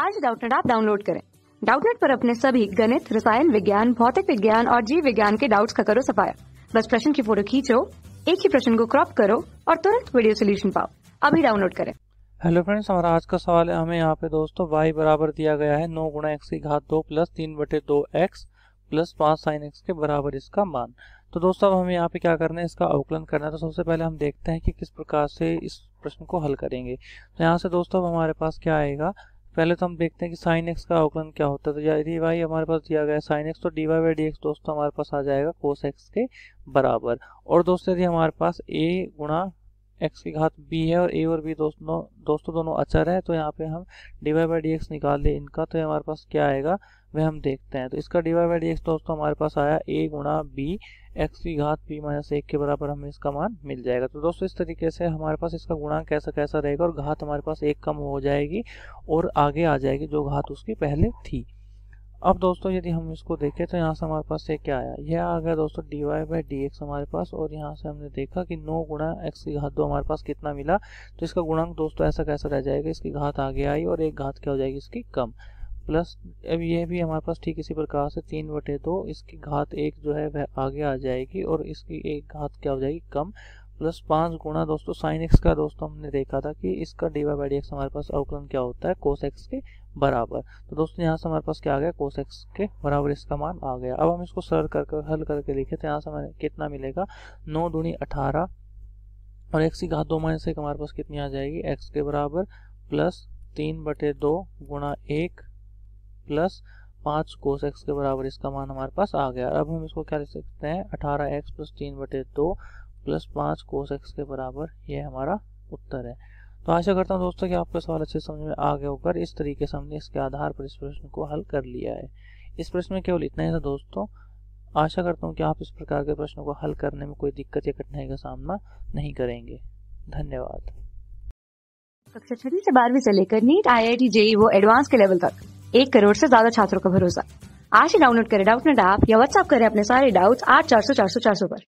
आज डाउटनेट आप डाउनलोड करें डाउटनेट पर अपने सभी गणित रसायन विज्ञान भौतिक विज्ञान और जीव विज्ञान के डाउट्स का करो सफाया बस प्रश्न की फोटो खींचो एक ही प्रश्न को क्रॉप करो और तुरंत वीडियो सोल्यूशन पाओ अभी डाउनलोड करें हेलो फ्रेंड्स हमारा आज का सवाल है हमें यहाँ पे दोस्तों y बराबर दिया गया है नौ गुणा एक्स की घात दो प्लस तीन बटे दो एक्स प्लस पाँच साइन एक्स के बराबर इसका मान तो दोस्तों अब हमें यहाँ पे क्या करना है इसका अवकलन करना है तो सबसे पहले हम देखते हैं कि किस प्रकार से इस प्रश्न को हल करेंगे तो यहाँ से दोस्तों अब हमारे पास क्या आएगा पहले तो हम देखते हैं कि साइन एक्स का अवकलन क्या होता है तो यदि वाई हमारे पास दिया गया है साइन एक्स तो d y by d x दोस्तों हमारे पास आ जाएगा कोस एक्स के बराबर और दोस्तों यदि हमारे पास ए गुणा एक्स की घात बी है और ए और बी दोस्तों दोस्तों दोनों अचर है तो यहाँ पे हम डीवाई बाई डी एक्स निकाल लें इनका तो हमारे पास क्या आएगा वह हम देखते हैं तो इसका डीवाई बाई डी एक्स दोस्तों हमारे पास आया ए गुणा बी एक्स की घात पी माइनस एक के बराबर हमें इसका मान मिल जाएगा तो दोस्तों इस तरीके से हमारे पास इसका गुणा कैसा कैसा रहेगा और घात हमारे पास एक कम हो जाएगी और आगे आ जाएगी जो घात उसकी पहले थी अब दोस्तों यदि हम इसको देखें तो यहाँ से हमारे पास ये क्या आया यह आ गया दोस्तों d y by d x हमारे पास और यहाँ से हमने देखा कि नौ गुणा एक्स की घात दो हमारे पास कितना मिला तो इसका गुणांक दोस्तों ऐसा कैसा रह जाएगा इसकी घात आगे आई और एक घात क्या हो जाएगी इसकी कम प्लस अब यह भी हमारे पास ठीक इसी प्रकार से तीन बटे दो इसकी घात एक जो है वह आगे आ जाएगी और इसकी एक घात क्या हो जाएगी कम प्लस पाँच गुणा दोस्तों साइन एक्स का दोस्तों हमने देखा था कि इसका डी वाई बाई हमारे पास अवकलन क्या होता है कोस एक्स के बराबर तो दोस्तों यहाँ से हमारे पास क्या आ गया कोस एक्स के बराबर इसका मान आ गया अब हम इसको सरल कर हल करके लिखे तो यहाँ से हमारे कितना मिलेगा नौ दूनी अठारह और एक्स की घात दो माइनस एक हमारे पास कितनी आ जाएगी एक्स के बराबर प्लस तीन बटे दो गुणा एक प्लस पाँच कोस एक्स के बराबर इसका मान हमारे पास आ गया अब हम इसको क्या लिख सकते हैं अठारह एक्स प्लस तीन बटे दो प्लस पाँच कोस एक्स के बराबर ये हमारा उत्तर है तो आशा करता हूँ दोस्तों कि आपका सवाल अच्छे समझ में आ गया होकर इस तरीके से हमने इसके आधार पर इस प्रश्न को हल कर लिया है इस प्रश्न में केवल इतना ही था दोस्तों आशा करता हूँ कि आप इस प्रकार के प्रश्नों को हल करने में कोई दिक्कत या कठिनाई का सामना नहीं करेंगे धन्यवाद कक्षा छठी से बारहवीं से लेकर NEET I I T JEE वो एडवांस के लेवल तक एक करोड़ से ज्यादा छात्रों का भरोसा आज ही डाउनलोड करें डाउट नेट ऐप या व्हाट्सअप करें अपने सारे डाउट्स आठ चार सौ चार सौ चार सौ पर